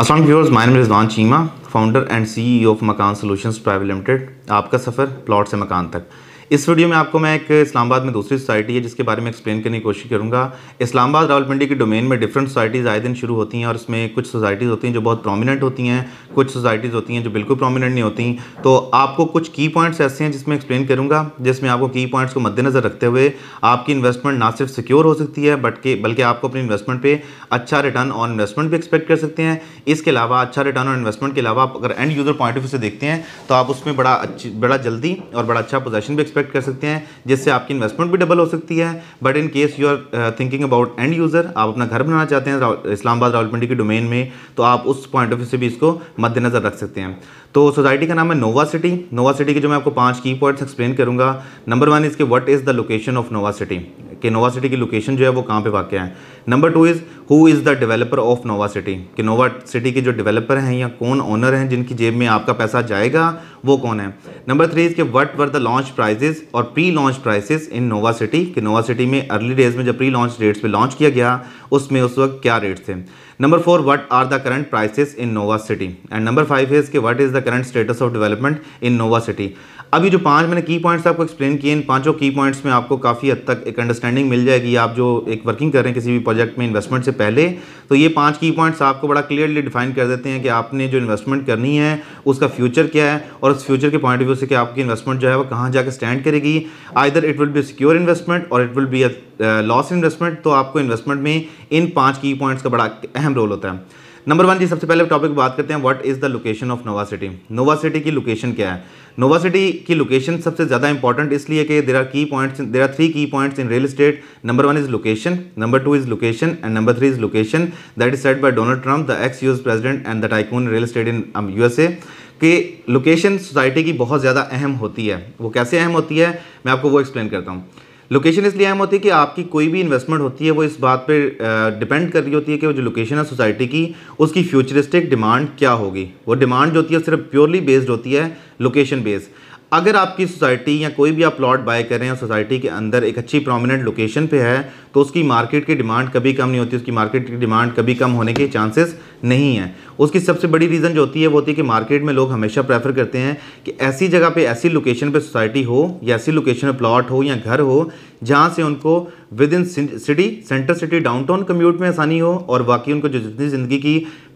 Aslam viewers माइन Rizwan Cheema founder and CEO of Makaan solution private limited आपका सफ़र प्लाट से मकान तक इस वीडियो में आपको मैं एक इस्लामाबाद में दूसरी सोसाइटी है जिसके बारे में एक्सप्लेन करने की कोशिश करूँगा इस्लामाबाद रावलपिंडी के डोमेन में डिफरेंट सोसाइटीज़ आए दिन शुरू होती हैं और इसमें कुछ सोसाइटीज़ होती हैं जो बहुत प्रोमिनेंट होती हैं कुछ सोसाइटीज़ होती हैं जो बिल्कुल प्रोमिनेंट नहीं होती तो आपको कुछ की पॉइंट्स ऐसे हैं जिसमें एक्सप्लेन करूँगा जिसमें आपको की पॉइंट्स को मद्देनज़र रखते हुए आपकी इन्वेस्टमेंट ना सिर्फ सिक्योर हो सकती है बट के बल्कि आपको अपनी इन्वेस्टमेंट पर अच्छा रिटर्न ऑन इन्वेस्टमेंट भी एक्सपेक्ट कर सकते हैं इसके अलावा अच्छा रिटर्न ऑन इन्वेस्टमेंट के अलावा आप अगर end user point of view से देखते हैं तो आप उसमें बड़ा अच्छी बड़ा जल्दी और बड़ा अच्छा पोजेशन भी एक्सपेक्ट एक्सपेक्ट कर सकते हैं जिससे आपकी इन्वेस्टमेंट भी डबल हो सकती है but in case you are thinking about end user आप अपना घर बनाना चाहते हैं इस्लामाबाद रावलपिंडी के डोमेन में तो आप उस पॉइंट ऑफ व्यू से भी इसको मद्देनज़र रख सकते हैं तो सोसाइटी का नाम है नोवा सिटी नोवा सिटी के जो मैं आपको पांच की पॉइंट्स एक्सप्लेन करूंगा नंबर वन इसके what is the location of Nova City के नोवा सिटी की लोकेशन जो है वो कहाँ पे वाक़ है number two is who is the developer of Nova City कि नोवा सिटी के जो डेवलपर हैं या कौन ओनर हैं जिनकी जेब में आपका पैसा जाएगा वो कौन है नंबर थ्री इज़ के what were the launch prices और pre launch prices in Nova City कि नोवा सिटी में अर्ली डेज में जब प्री लॉन्च रेट्स पे लॉन्च किया गया उसमें उस वक्त क्या रेट्स थे number four what are the current prices in Nova City and number five is के what is the current status of development in Nova City अभी जो पांच मैंने की पॉइंट्स आपको एक्सप्लेन किए इन पांचों की पॉइंट्स में आपको काफ़ी हद तक एक अंडरस्टैंडिंग मिल जाएगी आप जो एक वर्किंग कर रहे हैं किसी भी प्रोजेक्ट में इन्वेस्टमेंट से पहले तो ये पांच की पॉइंट्स आपको बड़ा क्लियरली डिफाइन कर देते हैं कि आपने जो इन्वेस्टमेंट करनी है उसका फ्यूचर क्या है और उस फ्यूचर के पॉइंट ऑफ व्यू से कि आपकी इन्वेस्टमेंट जो है वो कहाँ जाकर स्टैंड करेगी either it will be secure investment और it will be a loss investment तो आपको इन्वेस्टमेंट में इन पाँच की पॉइंट्स का बड़ा अहम रोल होता है नंबर वन जी सबसे पहले टॉपिक बात करते हैं what is the location of Nova City Nova City की लोकेशन क्या है नोवा सिटी की लोकेशन सबसे ज़्यादा इंपॉर्टेंट इसलिए कि there are key points there are three key points in real estate number one is location number two is location and number three is location that is set by Donald Trump the ex US president and the tycoon real estate in you कि location society की बहुत ज़्यादा अहम होती है वो कैसे अहम होती है मैं आपको वो एक्सप्लेन करता हूँ लोकेशन इसलिए अहम होती है कि आपकी कोई भी इन्वेस्टमेंट होती है वो इस बात पे डिपेंड कर रही होती है कि वो जो लोकेशन है सोसाइटी की उसकी फ्यूचरिस्टिक डिमांड क्या होगी वो डिमांड जो होती है सिर्फ प्योरली बेस्ड होती है लोकेशन बेस्ड अगर आपकी सोसाइटी या कोई भी आप प्लॉट बाय करें हैं सोसाइटी के अंदर एक अच्छी प्रोमिनेंट लोकेशन पे है तो उसकी मार्केट की डिमांड कभी कम नहीं होती उसकी मार्केट की डिमांड कभी कम होने के चांसेस नहीं है उसकी सबसे बड़ी रीज़न जो होती है वो होती है कि मार्केट में लोग हमेशा प्रेफर करते हैं कि ऐसी जगह पर ऐसी लोकेशन पर सोसाइटी हो या ऐसी लोकेशन पर प्लॉट हो या घर हो जहाँ से उनको within city centre city downtown commute में आसानी हो और बाकी उनको जो जितनी ज़िंदगी की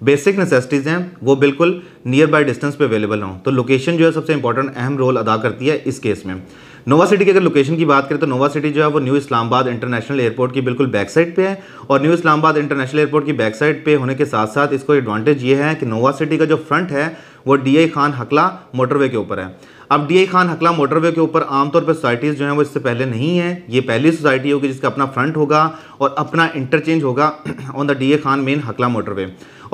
बेसिक नेसेसिटीज़ हैं वो बिल्कुल नियर बाय डिस्टेंस पे अवेलेबल हों तो लोकेशन जो है सबसे इंपॉर्टेंट अहम रोल अदा करती है इस केस में नोवा सिटी की अगर लोकेशन की बात करें तो नोवा सिटी जो है वो न्यू इस्लामाबाद इंटरनेशनल एयरपोर्ट की बिल्कुल बैक साइड पे है और न्यू इस्लामाबाद इंटरनेशनल एयरपोर्ट की बैक साइड पे होने के साथ साथ इसको एडवांटेज ये है कि नोवा सिटी का जो फ्रंट है वो डी खान हकला मोटरवे के ऊपर है अब डी खान हकला मोटरवे के ऊपर आमतौर पर सोसाइटीज़ जो हैं वो इससे पहले नहीं है ये पहली सोसाइटी होगी जिसका अपना फ्रंट होगा और अपना इंटरचेंज होगा on the D Khan main Hakla motorway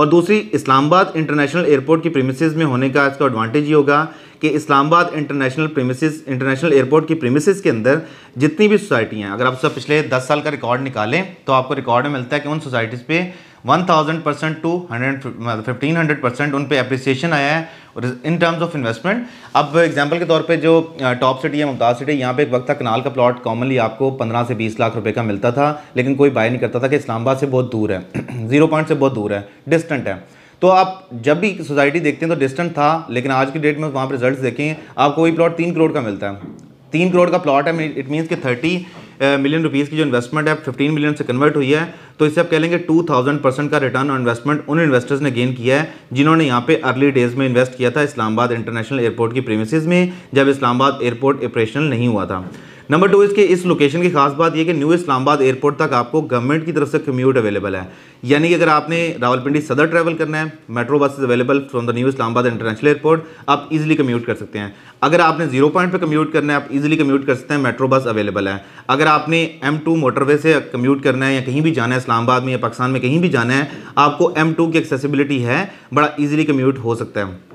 और दूसरी इस्लामाबाद इंटरनेशनल एयरपोर्ट की प्रीमिसेस में होने का इसका एडवांटेज ये होगा कि Islamabad International premises International Airport की प्रीमिसेस के अंदर जितनी भी सोसाइटियाँ हैं अगर आप सब पिछले दस साल का रिकॉर्ड निकालें तो आपको रिकॉर्ड में मिलता है कि उन सोसाइटीज़ पर one thousand percent two hundred fifteen hundred percent उन पर अप्रिसिएशन आया है और इन टर्म्स ऑफ इन्वेस्टमेंट अब एग्जांपल के तौर पे जो टॉप सिटी है मुमताज़ सिटी यहाँ पे एक वक्त था कनाल का प्लॉट कॉमनली आपको 15 से 20 लाख रुपए का मिलता था लेकिन कोई बाय नहीं करता था कि इस्लामाबाद से बहुत दूर है जीरो पॉइंट से बहुत दूर है डिस्टेंट है तो आप जब भी सोसाइटी देखते हैं तो डिस्टेंट था लेकिन आज की डेट में वहाँ पर रिजल्ट देखें आपको वही प्लॉट तीन करोड़ का मिलता है तीन करोड़ का प्लॉट है इट मीन्स कि थर्टी मिलियन रुपीज़ की जो इन्वेस्टमेंट है फिफ्टीन मिलियन से कन्वर्ट हुई है तो इसे आप कह लेंगे टू थाउजेंड परसेंट का रिटर्न ऑन इन्वेस्टमेंट उन इन्वेस्टर्स ने गेन किया है जिन्होंने यहाँ पे अर्ली डेज में इन्वेस्ट किया था इस्लामाबाद इंटरनेशनल एयरपोर्ट की प्रेमिस में जब इस्लामाबाद एयरपोर्ट ऑपरेशनल नहीं हुआ था नंबर टू इसके इस लोकेशन की खास बात यह कि न्यू इस्लामाबाद एयरपोर्ट तक आपको गवर्नमेंट की तरफ से कम्यूट अवेलेबल है यानी कि अगर आपने रावलपिंडी सदर ट्रैवल करना है metro bus available from the New Islamabad International Airport आप इजिली कम्यूट कर सकते हैं अगर आपने जीरो पॉइंट पर कम्यूट करना है आप इजिली कम्यूट कर सकते हैं मेट्रो बस अवेलेबल है अगर आपने एम टू मोटरवे से कम्यूट करना है या कहीं भी जाना है इस्लामाबाद में या पाकिस्तान में कहीं भी जाना है आपको एम टू की एक्सेसिबिलिटी है बड़ा ईजिली कम्यूट हो सकता है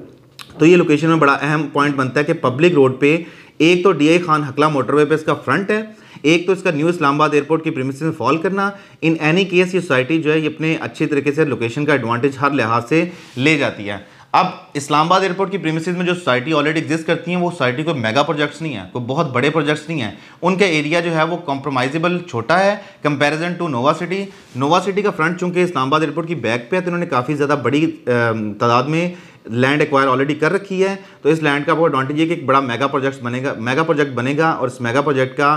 तो ये लोकेशन में बड़ा अहम पॉइंट बनता है कि पब्लिक रोड पे एक तो डी खान हकला मोटरवे पे इसका फ्रंट है एक तो इसका न्यू इस्लामाबाद एयरपोर्ट की प्रीमिस में फॉल करना इन एनी केस ये सोसाइटी जो है ये अपने अच्छे तरीके से लोकेशन का एडवांटेज हर लिहाज से ले जाती है अब इस्लामाबाद एयरपोर्ट की प्रीमिस में जो सोसाइटी ऑलरेडी एग्जिस्ट करती हैं वो सोसाइटी कोई मेगा प्रोजेक्ट्स नहीं है कोई बहुत बड़े प्रोजेक्ट्स नहीं है उनका एरिया जो है वो कॉम्प्रोमाइजेबल छोटा है comparison to Nova City Nova City का फ्रंट चूंकि इस्लामाबाद एयरपोर्ट की बैक पे है तो उन्होंने काफ़ी ज़्यादा बड़ी तादाद में लैंड एक्वायर ऑलरेडी कर रखी है तो इस लैंड का बहुत एडवांटेज ये कि एक बड़ा मेगा प्रोजेक्ट बनेगा मेगा प्रोजेक्ट बनेगा और इस मेगा प्रोजेक्ट का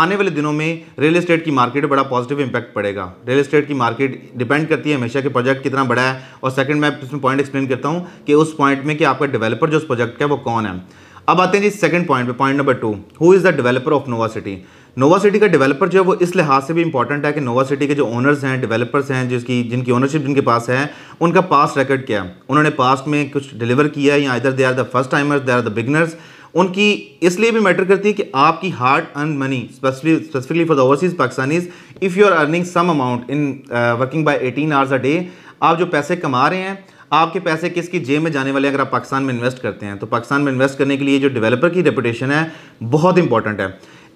आने वाले दिनों में रियल एस्टेट की मार्केट बड़ा पॉजिटिव इंपैक्ट पड़ेगा रियल एस्टेट की मार्केट डिपेंड करती है हमेशा कि प्रोजेक्ट कितना बड़ा है और सेकंड मैं इसमें पॉइंट एक्सप्लेन करता हूँ कि उस पॉइंट में कि आपका डेवलपर जो उस प्रोजेक्ट का है वो कौन है अब आते हैं जी सेकंड पॉइंट पे point number two who is the developer of Nova City Nova City का डेवलपर जो है वो इस लिहाज से भी इंपॉर्टेंट है कि नोवा सिटी के जो ओनर्स हैं डेवलपर्स हैं जिसकी जिनकी ओनरशिप जिनके पास है उनका पास्ट रिकॉर्ड क्या है उन्होंने पास्ट में कुछ डिलीवर किया है या इधर they are the first timers they are the beginners उनकी इसलिए भी मैटर करती है कि आपकी hard earn money specifically for the overseas Pakistanis if you are earning some amount in working by eighteen hours a day आप जो पैसे कमा रहे हैं आपके पैसे किसकी जेब में जाने वाले अगर आप पाकिस्तान में इन्वेस्ट करते हैं तो पाकिस्तान में इन्वेस्ट करने के लिए जो डेवलपर की रेपुटेशन है बहुत इंपॉर्टेंट है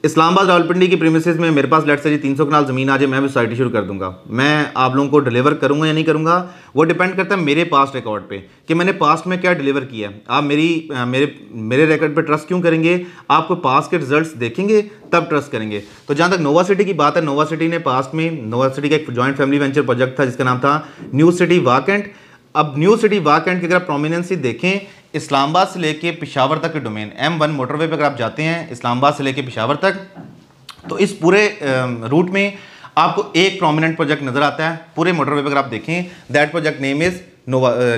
इस्लामाबाद रावलपिंडी की प्रीमिसेस में मेरे पास लेट से जी तीन सौ कनाल ज़मीन आ जाए मैं भी सोसाइटी शुरू कर दूंगा मैं आप लोगों को डिलीवर करूंगा या नहीं करूंगा वो डिपेंड करता है मेरे पास्ट रिकॉर्ड पे कि मैंने पास्ट में क्या डिलीवर किया आप मेरी मेरे मेरे रिकॉर्ड पे ट्रस्ट क्यों करेंगे आपको पास के रिजल्ट देखेंगे तब ट्रस्ट करेंगे तो जहाँ तक नोवा सिटी की बात है नोवा सिटी ने पास्ट में नोवा सिटी का एक जॉइंट फैमिली वेंचर प्रोजेक्ट था जिसका नाम था न्यू सिटी वाकेंट अब न्यू सिटी वाकेंट की अगर आप प्रोमिनेंसी देखें इस्लामाबाद से लेके पिशावर तक के डोमेन एम वन मोटरवे पर अगर आप जाते हैं इस्लामाबाद से लेके पिशावर तक तो इस पूरे रूट में आपको एक प्रोमिनेंट प्रोजेक्ट नज़र आता है पूरे मोटरवे पर अगर आप देखें that project name is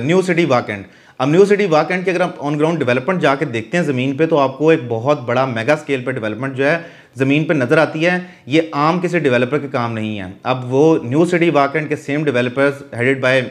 New City Wah Cantt अब न्यू सिटी वाकेंड की अगर आप ऑन ग्राउंड डेवलपमेंट जाकर देखते हैं ज़मीन पर तो आपको एक बहुत बड़ा मेगा स्केल पर डेवलपमेंट जो है ज़मीन पर नज़र आती है ये आम किसी डेवलपर के काम नहीं है अब वो न्यू सिटी वाकेंड के same developers headed by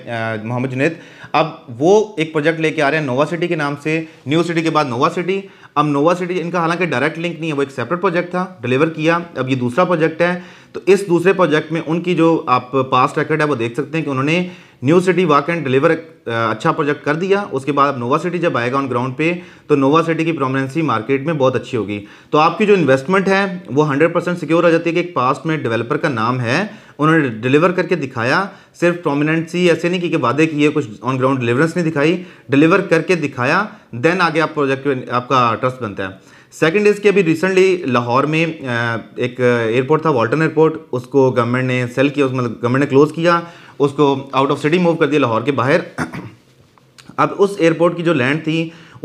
Mohammad Junaid अब वो एक प्रोजेक्ट लेके आ रहे हैं नोवा सिटी के नाम से न्यू सिटी के बाद नोवा सिटी अब नोवा सिटी इनका हालांकि डायरेक्ट लिंक नहीं है वो एक सेपरेट प्रोजेक्ट था डिलीवर किया अब ये दूसरा प्रोजेक्ट है तो इस दूसरे प्रोजेक्ट में उनकी जो आप पास्ट रेकर्ड है वो देख सकते हैं कि उन्होंने New City Wah and deliver अच्छा प्रोजेक्ट कर दिया उसके बाद अब नोवा सिटी जब आएगा ऑन ग्राउंड पे तो नोवा सिटी की प्रोमिनेंसी मार्केट में बहुत अच्छी होगी तो आपकी जो इन्वेस्टमेंट है वो हंड्रेड सिक्योर हो जाती है कि एक पास्ट में डेवलपर का नाम है उन्होंने डिलीवर करके दिखाया सिर्फ सी ऐसे नहीं कि, कि वादे किए कुछ ऑन ग्राउंड डिलीवरेंस नहीं दिखाई डिलीवर करके दिखाया देन आगे आप प्रोजेक्ट आपका ट्रस्ट बनता है सेकेंड इज़ कि अभी रिसेंटली लाहौर में एक एयरपोर्ट था वाल्टन एयरपोर्ट उसको गवर्नमेंट ने सेल किया उस मतलब गवर्नमेंट ने क्लोज़ किया उसको आउट ऑफ सिटी मूव कर दिया लाहौर के बाहर अब उस एयरपोर्ट की जो लैंड थी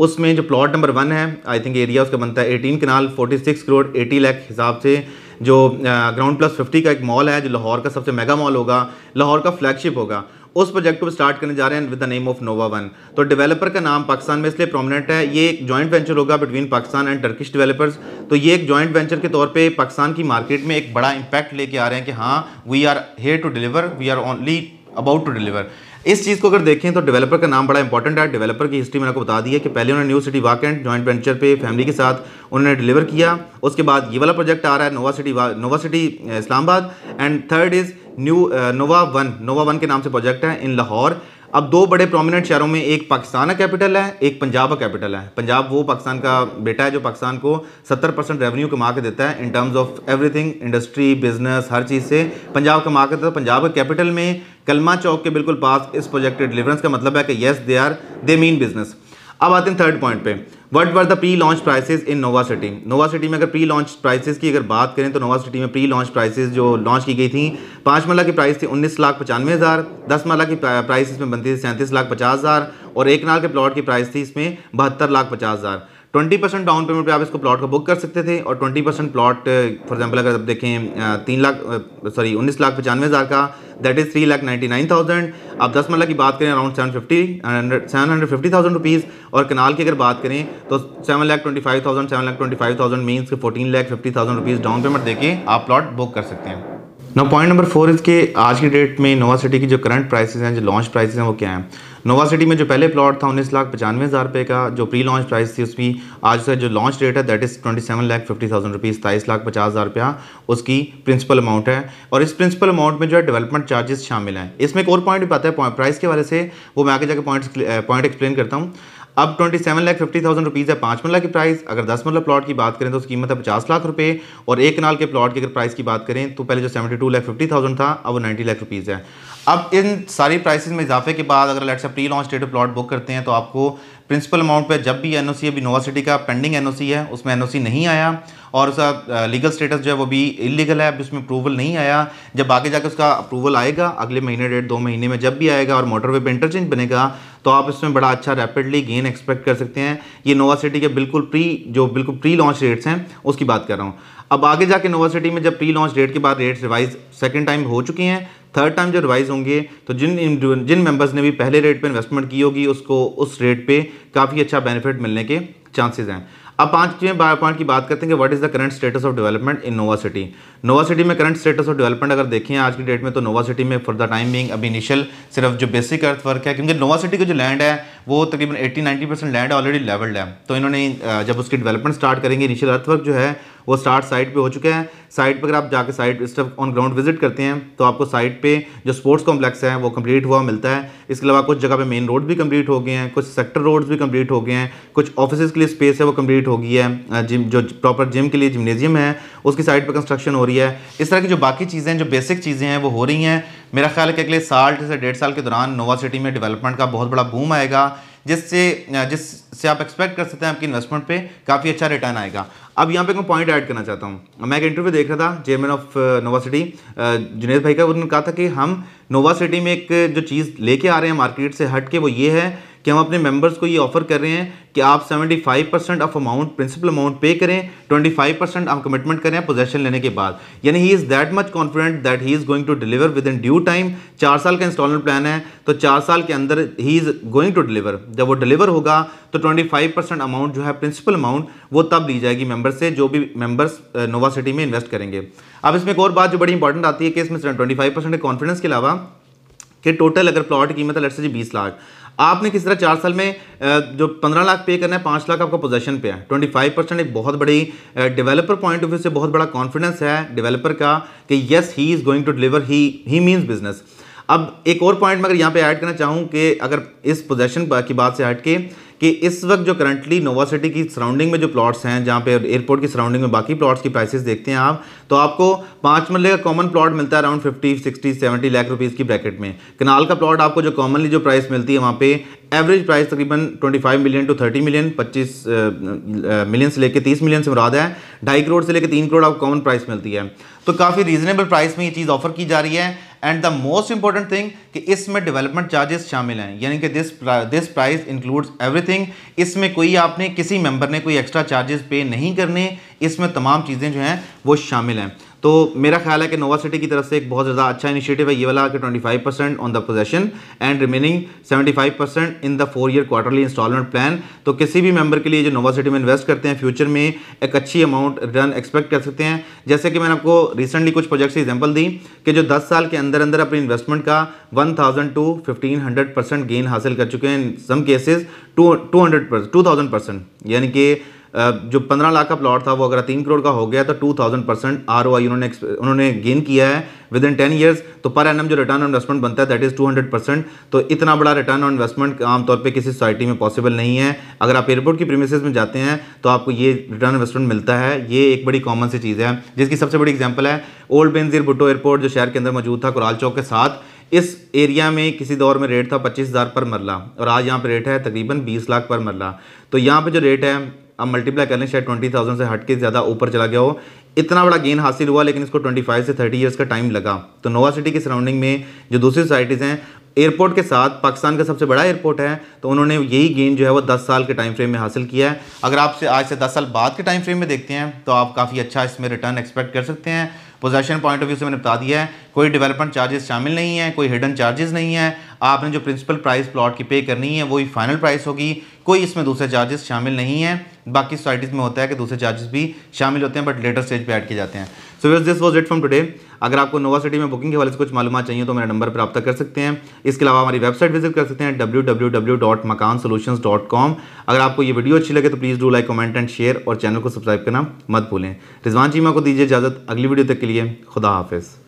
उसमें जो प्लॉट नंबर वन है आई थिंक एरिया उसका बनता है eighteen kanal forty six crore eighty lakh हिसाब से जो ग्राउंड प्लस फिफ्टी का एक मॉल है जो लाहौर का सबसे मेगा मॉल होगा लाहौर का फ्लैगशिप होगा उस प्रोजेक्ट को स्टार्ट करने जा रहे हैं with the name of Nova one तो डेवलपर का नाम पाकिस्तान में इसलिए प्रोमिनेंट है ये एक जॉइंट वेंचर होगा between Pakistan and Turkish developers तो ये एक जॉइंट वेंचर के तौर पे पाकिस्तान की मार्केट में एक बड़ा इम्पैक्ट लेके आ रहे हैं कि हाँ we are here to deliver we are only about to deliver इस चीज़ को अगर देखें तो डेवलपर का नाम बड़ा इंपॉर्टेंट है डेवलपर की हिस्ट्री मैंने आपको बता दी है कि पहले उन्होंने New City Wah Cantt joint venture पे फैमिली के साथ उन्होंने डिलीवर किया उसके बाद ये वाला प्रोजेक्ट आ रहा है Nova City Nova City Islamabad and third is New Nova One Nova One के नाम से प्रोजेक्ट है इन लाहौर अब दो बड़े प्रोमिनेंट शहरों में एक पाकिस्तान का कैपिटल है एक पंजाब का कैपिटल है पंजाब वो पाकिस्तान का बेटा है जो पाकिस्तान को 70 परसेंट रेवेन्यू कमा के देता है in terms of everything industry business हर चीज़ से पंजाब कमा के देता है पंजाब के कैपिटल में कलमा चौक के बिल्कुल पास इस प्रोजेक्ट डिलीवरेंस का मतलब है कि yes they are they mean business अब आते हैं थर्ड पॉइंट पर what were the pre launch prices in Nova City Nova City में अगर प्री लॉन्च प्राइसेज की अगर बात करें तो नोवा सिटी में प्री लॉन्च प्राइसेज जो लॉन्च की गई थी पाँच मरला की प्राइस थी उन्नीस लाख पचानवे हज़ार दस माला की प्राइस इसमें बनती थी सैंतीस लाख पचास हज़ार और एक नाल के प्लॉट की प्राइस थी इसमें बहत्तर लाख पचास हज़ार ट्वेंटी परसेंट डाउन पेमेंट पे आप इसको प्लॉट को बुक कर सकते थे और twenty percent plot for example अगर आप देखें तीन लाख सॉरी उन्नीस लाख पचानवे हज़ार का that is three lakh ninety nine thousand आप दस मरला की बात करें around seven fifty seven hundred fifty thousand rupees और कनाल की अगर बात करें तो seven lakh twenty five thousand seven lakh twenty five thousand means के fourteen lakh fifty thousand rupees down payment देखें आप प्लॉट बुक कर सकते हैं नो पॉइंट नंबर फोर इसके आज की डेट में नोवा सिटी की जो करंट प्राइसेस हैं जो लॉन्च प्राइसेस हैं वो क्या हैं नोवा सिटी में जो पहले प्लॉट था उन्नीस लाख पचानवे हज़ार रुपये का जो प्री लॉन्च प्राइस थी उसकी आज से जो लॉन्च रेट है that is twenty seven lakh fifty thousand rupees तेईस लाख पचास हज़ार रुपया उसकी प्रिंसिपल अमाउंट है और इस प्रिंसिपल अमाउंट में जो है डेवलपमेंट चार्जेस शामिल हैं इसमें एक और पॉइंट भी पता है प्राइस के वाले से वो मैं आगे जाकर पॉइंट पॉइंट एक्सप्लेन करता हूँ अब twenty seven lakh fifty thousand rupees है पाँच मरला की प्राइस अगर दस मरला प्लॉट की बात करें तो उसकी कीमत है पचास लाख रुपए और एक कनाल के प्लॉट की अगर प्राइस की बात करें तो पहले जो seventy two lakh fifty thousand था अब वो नाइन्टी लाख रुपीज़ है अब इन सारी प्राइसेस में इजाफे के बाद अगर let's pre launch date plot book करते हैं तो आपको प्रिंसिपल अमाउंट पे जब भी एनओसी अभी नोवा सिटी का पेंडिंग एनओसी है उसमें एनओसी नहीं आया और उसका लीगल स्टेटस जो है वो भी इलीगल है अभी उसमें अप्रूवल नहीं आया जब आगे जाकर उसका अप्रूवल आएगा अगले महीने डेढ़ दो महीने में जब भी आएगा और मोटरवे पे इंटरचेंज बनेगा तो आप इसमें बड़ा अच्छा रैपिडली गेन एक्सपेक्ट कर सकते हैं ये नोवा सिटी के बिल्कुल प्री जो बिल्कुल प्री लॉन्च रेट्स हैं उसकी बात कर रहा हूँ अब आगे जाके नोवा सिटी में जब प्री लॉन्च डेट के बाद रेट्स रिवाइज सेकेंड टाइम हो चुके हैं थर्ड टाइम जो रिवाइज होंगे तो जिन जिन मेंबर्स ने भी पहले रेट पे इन्वेस्टमेंट की होगी उसको उस रेट पे काफ़ी अच्छा बेनिफिट मिलने के चांसेस हैं अब पांचवें बाय पॉइंट की बात करते हैं कि what is the current status of development in Nova City Nova City में करंट स्टेटस ऑफ डेवलपमेंट अगर देखें आज की डेट में तो नोवा सिटी में फॉर द टाइम बिंग अभी इनिशियल सिर्फ जो बेसिक अर्थवर्क है क्योंकि नोवा सिटी का जो लैंड है वो तकरीबन 80-90 परसेंट लैंड ऑलरेडी लेवल्ड है तो इन्होंने जब उसकी डेवलपमेंट स्टार्ट करेंगे इनिशियल अर्थवर्क जो है वो स्टार्ट साइट पे हो चुका है साइट पर अगर आप जाकर site stuff on ground visit करते हैं तो आपको साइट पे जो स्पोर्ट्स कॉम्प्लेक्स है वो कंप्लीट हुआ मिलता है इसके अलावा कुछ जगह पे मेन रोड भी कंप्लीट हो गए हैं कुछ सेक्टर रोड्स भी कंप्लीट हो गए हैं कुछ ऑफिस के लिए स्पेस है वो कम्प्लीट हो गई है जिम जो प्रॉपर जिम के लिए जिमनेजियम है उसकी साइड पर कंस्ट्रक्शन हो रही है इस तरह की जो बाकी चीज़ें जो बेसिक चीज़ें हैं वो हो रही हैं मेरा ख्याल है कि अगले साल से डेढ़ साल के दौरान नोवा सिटी में डेवलपमेंट का बहुत बड़ा बूम आएगा जिससे जिससे आप एक्सपेक्ट कर सकते हैं आपकी इन्वेस्टमेंट पे काफ़ी अच्छा रिटर्न आएगा अब यहाँ पे मैं पॉइंट ऐड करना चाहता हूँ मैं एक इंटरव्यू देख रहा था chairman of Nova City Junaid भाई का उन्होंने कहा था कि हम नोवा सिटी में एक जो चीज़ लेके आ रहे हैं मार्केट से हट के वो ये है कि हम अपने मेंबर्स को ये ऑफर कर रहे हैं कि आप 75 percent of amount principal amount पे करें 25 परसेंट आप कमिटमेंट करें पोजेशन लेने के बाद यानी he is that much confident that he is going to deliver within due time चार साल का इंस्टॉलमेंट प्लान है तो चार साल के अंदर he is going to deliver जब वो डिलीवर होगा तो ट्वेंटी अमाउंट जो है प्रिंसिपल अमाउंट वो तब ली जाएगी मेम्बर से जो भी मेम्बर्स नोवा सिटी में इन्वेस्ट करेंगे अब इसमें एक और बात जो बड़ी इंपॉर्टेंट आती है कि इसमें ट्वेंटी फाइव परसेंट कॉन्फिडेंस के अलावा कि टोटल अगर प्लॉट की कीमत है लट से बीस लाख आपने किस तरह चार साल में जो पंद्रह लाख पे करना है पाँच लाख आपका पोजेशन पे है ट्वेंटी फाइव परसेंट एक बहुत बड़ी डेवलपर पॉइंट ऑफ व्यू से बहुत बड़ा कॉन्फिडेंस है डेवलपर का कि yes he is going to deliver he he means business अब एक और पॉइंट मैं अगर यहाँ पे ऐड करना चाहूँ कि अगर इस पोजेशन की बात से हट के कि इस वक्त जो करंटली नोवा सिटी की सराउंडिंग में जो प्लॉट्स हैं जहाँ पे एयरपोर्ट की सराउंडिंग में बाकी प्लॉट्स की प्राइसेस देखते हैं आप तो आपको पाँच मरले का कॉमन प्लॉट मिलता है around fifty sixty seventy lakh rupees की ब्रैकेट में कनाल का प्लॉट आपको जो कॉमनली जो प्राइस मिलती है वहाँ पर एवरेज प्राइस तकरीबन twenty million to thirty million पच्चीस मिलियन से लेकर तीस मिलियन से मुराद है ढाई करोड़ से लेकर तीन करोड़ आपको कॉमन प्राइस मिलती है तो काफ़ी रीजनेबल प्राइस में ये चीज़ ऑफर की जा रही है and the most important thing कि इसमें डेवलपमेंट चार्जेस शामिल हैं यानी कि this this price includes everything इसमें कोई आपने किसी मेंबर ने कोई एक्स्ट्रा चार्जेस पे नहीं करने इसमें तमाम चीज़ें जो हैं वो शामिल हैं तो मेरा ख्याल है कि नोवा सिटी की तरफ से एक बहुत ज़्यादा अच्छा इनिशिएटिव है ये वाला कि 25 percent on the possession and remaining 75 percent in the four year quarterly installment plan तो किसी भी मेंबर के लिए जो नोवा सिटी में इन्वेस्ट करते हैं फ्यूचर में एक अच्छी अमाउंट रिटर्न एक्सपेक्ट कर सकते हैं जैसे कि मैंने आपको रिसेंटली कुछ प्रोजेक्ट्स एग्जाम्पल दी कि जो दस साल के अंदर अंदर अपनी इन्वेस्टमेंट का one thousand two fifteen hundred percent gain हासिल कर चुके हैं in some cases to two hundred percent to thousand percent यानी कि जो पंद्रह लाख का प्लॉट था वो अगर तीन करोड़ का हो गया तो two thousand percent R O I उन्होंने उन्होंने गेन किया है विद इन टेन ईयर्स तो पर एन जो रिटर्न ऑन इन्वेस्टमेंट बनता है that is two hundred percent तो इतना बड़ा रिटर्न ऑन इन्वेस्टमेंट आमतौर पर किसी सोसाइटी में पॉसिबल नहीं है अगर आप एयरपोर्ट की प्रीमिस में जाते हैं तो आपको ये रिटर्न इन्वेस्टमेंट मिलता है ये एक बड़ी कॉमन सी चीज़ है जिसकी सबसे बड़ी एग्जाम्पल है ओल्ड बेनजीर भुट्टो एयरपोर्ट जो शहर के अंदर मौजूद था कुराल चौक के साथ इस एरिया में किसी दौर में रेट था पच्चीस हज़ार पर मरला और आज यहाँ पे रेट है तकरीबन बीस लाख पर मरला तो यहाँ पे जो रेट है अब मल्टीप्लाई कर लें शायद ट्वेंटी थाउजेंड से हट के ज़्यादा ऊपर चला गया हो इतना बड़ा गेन हासिल हुआ लेकिन इसको 25 से 30 इयर्स का टाइम लगा तो नोवा सिटी के सराउंडिंग में जो दूसरी सोसाइटीज़ हैं एयरपोर्ट के साथ पाकिस्तान का सबसे बड़ा एयरपोर्ट है तो उन्होंने यही गेन जो है वो दस साल के टाइम फ्रेम में हासिल किया है अगर आपसे आज से दस साल बाद के टाइम फ्रेम में देखते हैं तो आप काफ़ी अच्छा इसमें रिटर्न एक्सपेक्ट कर सकते हैं पोजेशन पॉइंट ऑफ व्यू से मैंने बता दिया है कोई डेवलपमेंट चार्जेस शामिल नहीं है कोई हिडन चार्जेस नहीं है आपने जो प्रिंसिपल प्राइस प्लॉट की पे करनी है वही फाइनल प्राइस होगी कोई इसमें दूसरे चार्जेस शामिल नहीं है बाकी सोसाइटीज़ में होता है कि दूसरे चार्जेस भी शामिल होते हैं बट लेटर स्टेज पे ऐड किए जाते हैं so was this was it from today अगर आपको नोवा सिटी में बुकिंग के वाले से कुछ मालूम चाहिए तो मेरा नंबर प्राप्त कर सकते हैं इसके अलावा हमारी वेबसाइट विजिट कर सकते हैं डब्ल्यू अगर आपको ये वीडियो अच्छी लगे तो please do like comment and share और चैनल को सब्सक्राइब करना मत भूलें रिजवान जी को दीजिए इजाज़त अगली वीडियो तक के लिए खुदा हाफिज़